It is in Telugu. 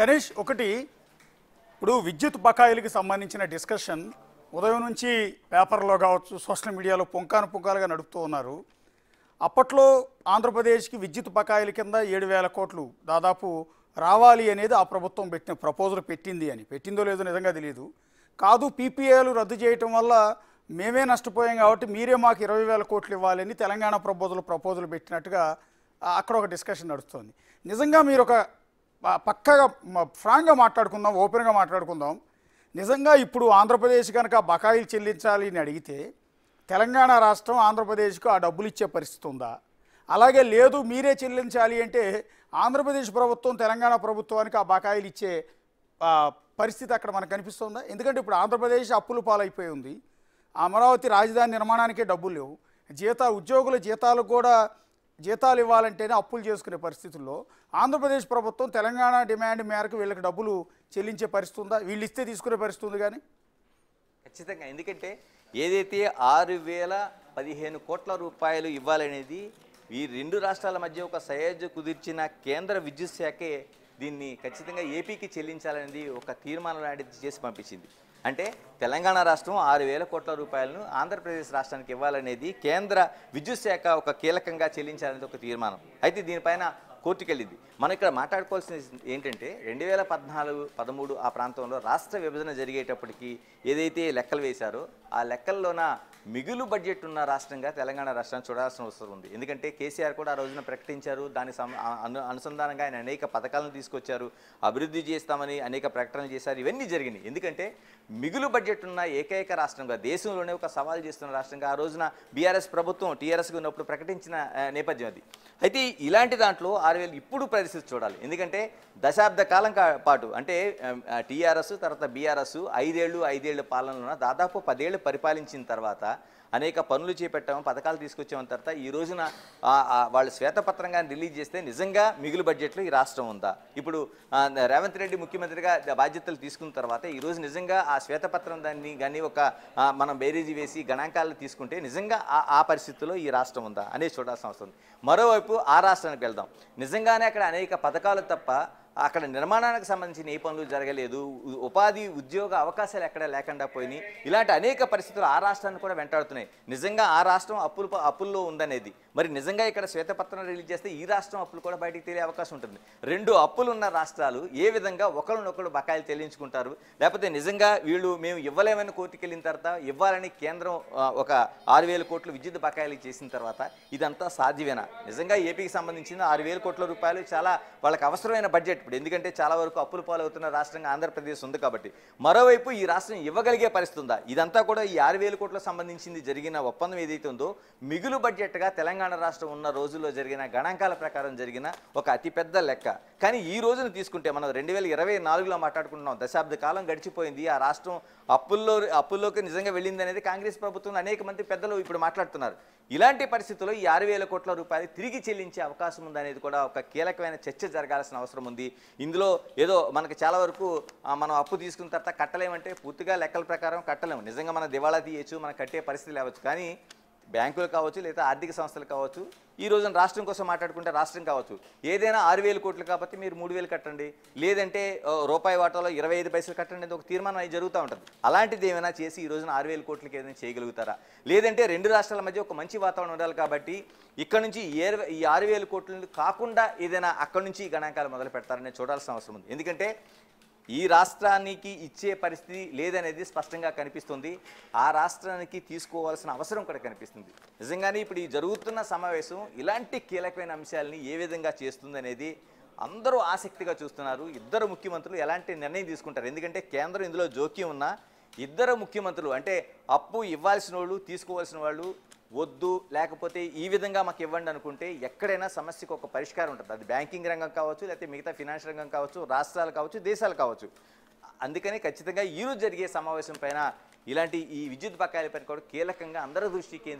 గణేష్ ఒకటి ఇప్పుడు విద్యుత్ బకాయిలకి సంబంధించిన డిస్కషన్ ఉదయం నుంచి పేపర్లో కావచ్చు సోషల్ మీడియాలో పొంకాను పొంకాలుగా నడుపుతూ ఉన్నారు అప్పట్లో ఆంధ్రప్రదేశ్కి విద్యుత్ బకాయిల కింద ఏడు వేల కోట్లు దాదాపు రావాలి అనేది ఆ ప్రభుత్వం పెట్టిన ప్రపోజల్ పెట్టింది అని పెట్టిందో లేదో నిజంగా తెలియదు కాదు పీపీఏలు రద్దు చేయటం వల్ల మేమే నష్టపోయాం కాబట్టి మీరే మాకు ఇరవై వేల కోట్లు ఇవ్వాలని తెలంగాణ ప్రపోజల్ ప్రపోజల్ పెట్టినట్టుగా అక్కడ ఒక డిస్కషన్ నడుస్తుంది నిజంగా మీరు ఒక పక్కగా ఫ్రాంక్గా మాట్లాడుకుందాం ఓపెన్గా మాట్లాడుకుందాం నిజంగా ఇప్పుడు ఆంధ్రప్రదేశ్ కనుక బకాయిలు చెల్లించాలి అని అడిగితే తెలంగాణ రాష్ట్రం ఆంధ్రప్రదేశ్కు ఆ డబ్బులు ఇచ్చే పరిస్థితి ఉందా అలాగే లేదు మీరే చెల్లించాలి అంటే ఆంధ్రప్రదేశ్ ప్రభుత్వం తెలంగాణ ప్రభుత్వానికి ఆ బకాయిలు ఇచ్చే పరిస్థితి అక్కడ మనకు కనిపిస్తుందా ఎందుకంటే ఇప్పుడు ఆంధ్రప్రదేశ్ అప్పులు పాలైపోయి ఉంది అమరావతి రాజధాని నిర్మాణానికే డబ్బులు లేవు జీతా ఉద్యోగుల జీతాలకు కూడా జీతాలు ఇవ్వాలంటేనే అప్పులు చేసుకునే పరిస్థితుల్లో ఆంధ్రప్రదేశ్ ప్రభుత్వం తెలంగాణ డిమాండ్ మేరకు వీళ్ళకి డబ్బులు చెల్లించే పరిస్థితి ఉందా వీళ్ళు ఇస్తే తీసుకునే పరిస్థితి ఉంది కానీ ఖచ్చితంగా ఎందుకంటే ఏదైతే ఆరు వేల పదిహేను కోట్ల రూపాయలు ఇవ్వాలనేది ఈ రెండు రాష్ట్రాల మధ్య ఒక సయోజ కుదిర్చిన కేంద్ర విద్యుత్ శాఖే దీన్ని ఖచ్చితంగా ఏపీకి చెల్లించాలనేది ఒక తీర్మానం లాంటిది చేసి పంపించింది అంటే తెలంగాణ రాష్ట్రం ఆరు వేల కోట్ల రూపాయలను ఆంధ్రప్రదేశ్ రాష్ట్రానికి ఇవ్వాలనేది కేంద్ర విద్యుత్ శాఖ ఒక కీలకంగా చెల్లించాలనేది ఒక తీర్మానం అయితే దీనిపైన కోర్టుకు వెళ్ళింది మనం ఇక్కడ మాట్లాడుకోవాల్సింది ఏంటంటే రెండు వేల పద్నాలుగు పదమూడు ఆ ప్రాంతంలో రాష్ట్ర విభజన జరిగేటప్పటికి ఏదైతే లెక్కలు వేశారో ఆ లెక్కల్లోన మిగులు బడ్జెట్ ఉన్న రాష్ట్రంగా తెలంగాణ రాష్ట్రాన్ని చూడాల్సిన అవసరం ఉంది ఎందుకంటే కేసీఆర్ కూడా ఆ రోజున ప్రకటించారు దాని అనుసంధానంగా ఆయన అనేక పథకాలను తీసుకొచ్చారు అభివృద్ధి చేస్తామని అనేక ప్రకటనలు చేశారు ఇవన్నీ జరిగినాయి ఎందుకంటే మిగులు బడ్జెట్ ఉన్న ఏకైక రాష్ట్రంగా దేశంలోనే ఒక సవాల్ చేస్తున్న రాష్ట్రంగా ఆ రోజున బీఆర్ఎస్ ప్రభుత్వం టీఆర్ఎస్గా ఉన్నప్పుడు ప్రకటించిన నేపథ్యం అది అయితే ఇలాంటి దాంట్లో ఆరువేలు ఇప్పుడు పరిస్థితి చూడాలి ఎందుకంటే దశాబ్ద కాలం పాటు అంటే టీఆర్ఎస్ తర్వాత బీఆర్ఎస్ ఐదేళ్ళు ఐదేళ్ళ పాలనలో దాదాపు పదేళ్ళు ఏళ్ళు పరిపాలించిన తర్వాత అనేక పనులు చేపట్టాము పథకాలు తీసుకొచ్చాము తర్వాత ఈ రోజున వాళ్ళు శ్వేతపత్రంగా రిలీజ్ చేస్తే నిజంగా మిగులు బడ్జెట్లో ఈ రాష్ట్రం ఉందా ఇప్పుడు రేవంత్ రెడ్డి ముఖ్యమంత్రిగా బాధ్యతలు తీసుకున్న తర్వాత ఈ రోజు నిజంగా ఆ శ్వేతపత్రం దాన్ని కానీ ఒక మనం బేరీజీ వేసి గణాంకాలు తీసుకుంటే నిజంగా ఆ పరిస్థితుల్లో ఈ రాష్ట్రం ఉందా అనేది చూడాల్సిన అవసరం మరోవైపు ఆ రాష్ట్రానికి వెళ్దాం నిజంగానే అక్కడ అనేక పథకాలు తప్ప అక్కడ నిర్మాణానికి సంబంధించిన ఏ పనులు జరగలేదు ఉపాధి ఉద్యోగ అవకాశాలు ఎక్కడ లేకుండా పోయినాయి ఇలాంటి అనేక పరిస్థితులు ఆ రాష్ట్రాన్ని కూడా వెంటాడుతున్నాయి నిజంగా ఆ రాష్ట్రం అప్పులు అప్పుల్లో ఉందనేది మరి నిజంగా ఇక్కడ శ్వేతపత్రం రిలీజ్ చేస్తే ఈ రాష్ట్రం అప్పులు కూడా బయటికి తెలియ అవకాశం ఉంటుంది రెండు అప్పులు ఉన్న రాష్ట్రాలు ఏ విధంగా ఒకరినొకరు బకాయిలు చెల్లించుకుంటారు లేకపోతే నిజంగా వీళ్ళు మేము ఇవ్వలేమని కోర్టుకు తర్వాత ఇవ్వాలని కేంద్రం ఒక ఆరు వేల కోట్లు విద్యుత్ బకాయిలు చేసిన తర్వాత ఇదంతా సాధ్యమేనా నిజంగా ఏపీకి సంబంధించిన ఆరు వేల కోట్ల రూపాయలు చాలా వాళ్ళకి అవసరమైన బడ్జెట్ ఇప్పుడు ఎందుకంటే చాలా వరకు అప్పుల పాలవుతున్న రాష్ట్రంగా ఆంధ్రప్రదేశ్ ఉంది కాబట్టి మరోవైపు ఈ రాష్ట్రం ఇవ్వగలిగే పరిస్థితి ఉందా ఇదంతా కూడా ఈ ఆరు వేల కోట్లకు సంబంధించింది జరిగిన ఒప్పందం ఏదైతే ఉందో మిగులు బడ్జెట్గా తెలంగాణ రాష్ట్రం ఉన్న రోజుల్లో జరిగిన గణాంకాల ప్రకారం జరిగిన ఒక అతిపెద్ద లెక్క కానీ ఈ రోజును తీసుకుంటే మనం రెండు వేల ఇరవై నాలుగులో మాట్లాడుకుంటున్నాం దశాబ్ద కాలం గడిచిపోయింది ఆ రాష్ట్రం అప్పుల్లో అప్పుల్లోకి నిజంగా వెళ్ళింది అనేది కాంగ్రెస్ ప్రభుత్వం అనేక మంది పెద్దలు ఇప్పుడు మాట్లాడుతున్నారు ఇలాంటి పరిస్థితుల్లో ఈ ఆరు వేల కోట్ల రూపాయలు తిరిగి చెల్లించే అవకాశం ఉందనేది కూడా ఒక కీలకమైన చర్చ జరగాల్సిన అవసరం ఉంది ఇందులో ఏదో మనకి చాలా వరకు మనం అప్పు తీసుకున్న తర్వాత కట్టలేమంటే పూర్తిగా లెక్కల ప్రకారం కట్టలేము నిజంగా మన దివాళా తీయచ్చు మనం కట్టే పరిస్థితి లేవచ్చు కానీ బ్యాంకులు కావచ్చు లేదా ఆర్థిక సంస్థలు కావచ్చు ఈ రోజున రాష్ట్రం కోసం మాట్లాడుకుంటే రాష్ట్రం కావచ్చు ఏదైనా ఆరు వేలు కోట్లు కాబట్టి మీరు మూడు వేలు కట్టండి లేదంటే రూపాయి వాటాలో ఇరవై ఐదు పైసలు కట్టండి ఒక తీర్మానం అయి జరుగుతూ ఉంటుంది అలాంటిది ఏమైనా చేసి ఈ రోజున ఆరు వేల కోట్లకి ఏదైనా చేయగలుగుతారా లేదంటే రెండు రాష్ట్రాల మధ్య ఒక మంచి వాతావరణం ఉండాలి కాబట్టి ఇక్కడ నుంచి ఈ ఆరు వేల కోట్లు కాకుండా ఏదైనా అక్కడి నుంచి గణాంకాలు మొదలు పెడతారనే చూడాల్సిన అవసరం ఉంది ఎందుకంటే ఈ రాష్ట్రానికి ఇచ్చే పరిస్థితి లేదనేది స్పష్టంగా కనిపిస్తుంది ఆ రాష్ట్రానికి తీసుకోవాల్సిన అవసరం కూడా కనిపిస్తుంది నిజంగానే ఇప్పుడు ఈ జరుగుతున్న సమావేశం ఇలాంటి కీలకమైన అంశాలని ఏ విధంగా చేస్తుందనేది అందరూ ఆసక్తిగా చూస్తున్నారు ఇద్దరు ముఖ్యమంత్రులు ఎలాంటి నిర్ణయం తీసుకుంటారు ఎందుకంటే కేంద్రం ఇందులో జోక్యం ఉన్న ఇద్దరు ముఖ్యమంత్రులు అంటే అప్పు ఇవ్వాల్సిన వాళ్ళు తీసుకోవాల్సిన వాళ్ళు వద్దు లేకపోతే ఈ విధంగా మాకు ఇవ్వండి అనుకుంటే ఎక్కడైనా సమస్యకు ఒక పరిష్కారం ఉంటుంది అది బ్యాంకింగ్ రంగం కావచ్చు లేకపోతే మిగతా ఫినాన్స్ రంగం కావచ్చు రాష్ట్రాలు కావచ్చు దేశాలు కావచ్చు అందుకని ఖచ్చితంగా ఈరోజు జరిగే సమావేశం పైన ఇలాంటి ఈ విద్యుత్ పైన కూడా కీలకంగా అందరి దృష్టి